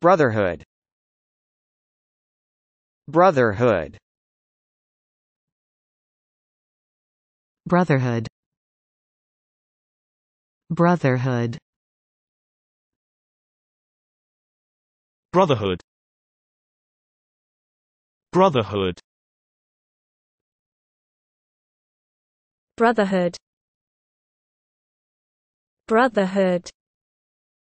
Brotherhood Brotherhood Brotherhood Brotherhood Brotherhood Brotherhood Brotherhood Brotherhood